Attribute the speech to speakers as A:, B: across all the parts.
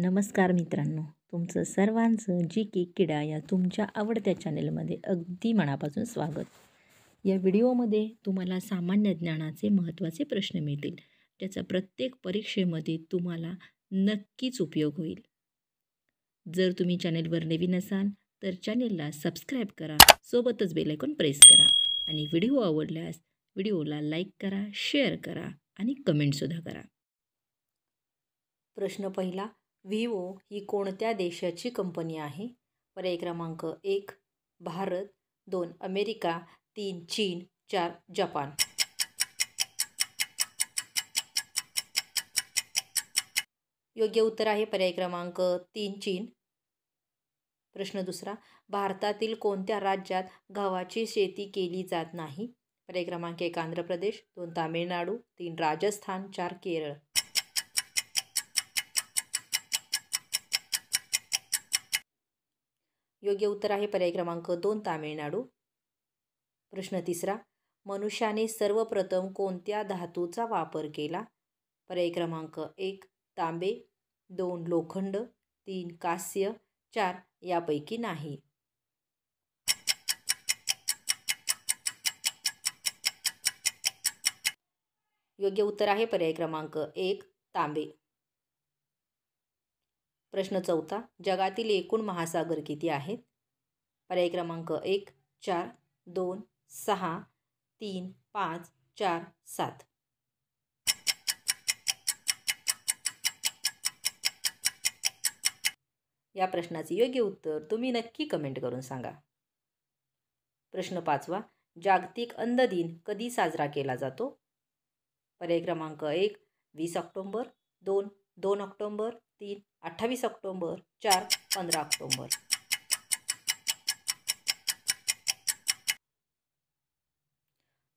A: नमस्कार मित्रांनो तुमचं सर्वांचं जी के किडा या तुमच्या आवडत्या चॅनेलमध्ये अगदी मनापासून स्वागत या व्हिडिओमध्ये तुम्हाला सामान्य ज्ञानाचे महत्त्वाचे प्रश्न मिळतील त्याचा प्रत्येक परीक्षेमध्ये तुम्हाला नक्कीच उपयोग होईल जर तुम्ही चॅनेलवर नवीन असाल तर चॅनेलला सबस्क्राईब करा सोबतच बेलायकॉन प्रेस करा आणि व्हिडिओ आवडल्यास व्हिडिओला लाईक करा शेअर करा आणि कमेंटसुद्धा करा प्रश्न पहिला विवो ही कोणत्या देशाची कंपनी आहे पर्याय क्रमांक एक भारत दोन अमेरिका तीन चीन चार जपान योग्य उत्तर आहे पर्याय क्रमांक तीन चीन प्रश्न दुसरा भारतातील कोणत्या राज्यात गव्हाची शेती केली जात नाही पर्याय क्रमांक एक आंध्र प्रदेश दोन तामिळनाडू तीन राजस्थान चार केरळ योग्य उत्तर आहे पर्याय क्रमांक दोन तामिळनाडू प्रश्न तिसरा मनुष्याने सर्वप्रथम कोणत्या धातूचा वापर केला पर्याय क्रमांक एक तांबे दोन लोखंड तीन कास्य चार यापैकी नाही योग्य उत्तर आहे पर्याय क्रमांक एक तांबे प्रश्न चौथा जगातील एकूण महासागर किती आहेत पर्याय क्रमांक एक चार दोन सहा तीन पाच चार सात या प्रश्नाचे योग्य उत्तर तुम्ही नक्की कमेंट करून सांगा प्रश्न पाचवा जागतिक अंध दिन कधी साजरा केला जातो पर्याय क्रमांक एक वीस ऑक्टोंबर दोन दोन ऑक्टोंबर तीन अठ्ठावीस ऑक्टोंबर चार पंधरा ऑक्टोंबर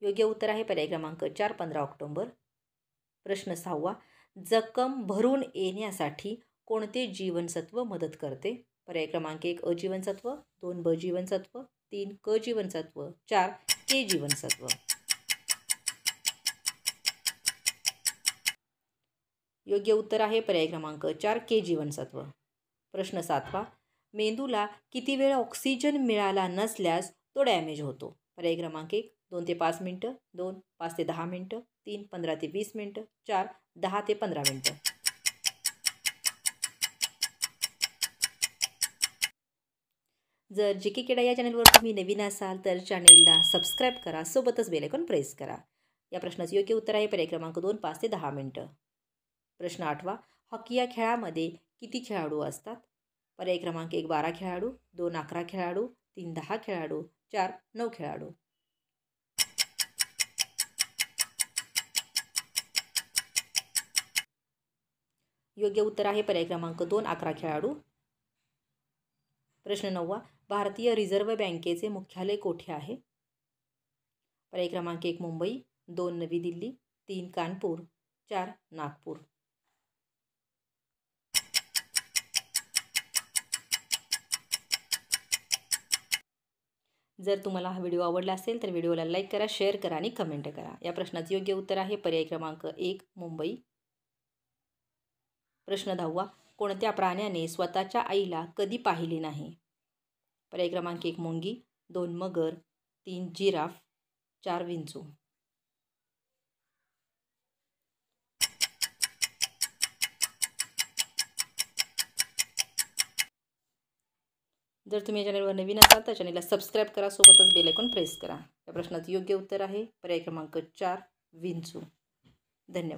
A: योग्य उत्तर आहे पर्याय क्रमांक चार पंधरा ऑक्टोंबर प्रश्न सहावा जखम भरून येण्यासाठी कोणते जीवनसत्व मदत करते पर्याय क्रमांक एक अजीवनसत्व दोन ब जीवनसत्व तीन क जीवनसत्व चार के जीवनसत्व योग्य उत्तर आहे पर्याय क्रमांक चार के जीवनसत्व प्रश्न सातवा मेंदूला किती वेळ ऑक्सिजन मिळाला नसल्यास तो डॅमेज होतो पर्याय क्रमांक एक दोन ते पाच मिनटं दोन पाच ते दहा मिनटं तीन पंधरा ते वीस मिनटं चार दहा ते पंधरा मिनटं जर जे के केडा या चॅनलवर तुम्ही नवीन असाल तर चॅनेलला सबस्क्राईब करा सोबतच बेलेकॉन प्रेस करा या प्रश्नाचं योग्य उत्तर आहे पर्याय क्रमांक दोन पाच ते दहा मिनटं प्रश्न आठवा हॉकी या खेळामध्ये किती खेळाडू असतात पर्याय क्रमांक एक बारा खेळाडू दोन अकरा खेळाडू तीन दहा खेळाडू चार नऊ खेळाडू योग्य उत्तर आहे पर्याय क्रमांक दोन अकरा खेळाडू प्रश्न नववा भारतीय रिझर्व्ह बँकेचे मुख्यालय कोठे आहे पर्याय क्रमांक एक मुंबई दोन नवी दिल्ली तीन कानपूर चार नागपूर जर तुम्हाला हा व्हिडिओ आवडला असेल तर व्हिडिओला लाईक करा शेअर करा आणि कमेंट करा या प्रश्नाचं योग्य उत्तर आहे पर्याय क्रमांक एक मुंबई प्रश्न दहावा कोणत्या प्राण्याने स्वतःच्या आईला कधी पाहिले नाही पर्याय क्रमांक एक मुंगी दोन मगर तीन जिराफ चार विंचू जर तुम्ही या चॅनलवर नवीन असाल तर चॅनलला सबस्क्राईब करा सोबतच बेलायकॉन प्रेस करा या प्रश्नात योग्य उत्तर आहे पर्याय क्रमांक चार विंचू धन्यवाद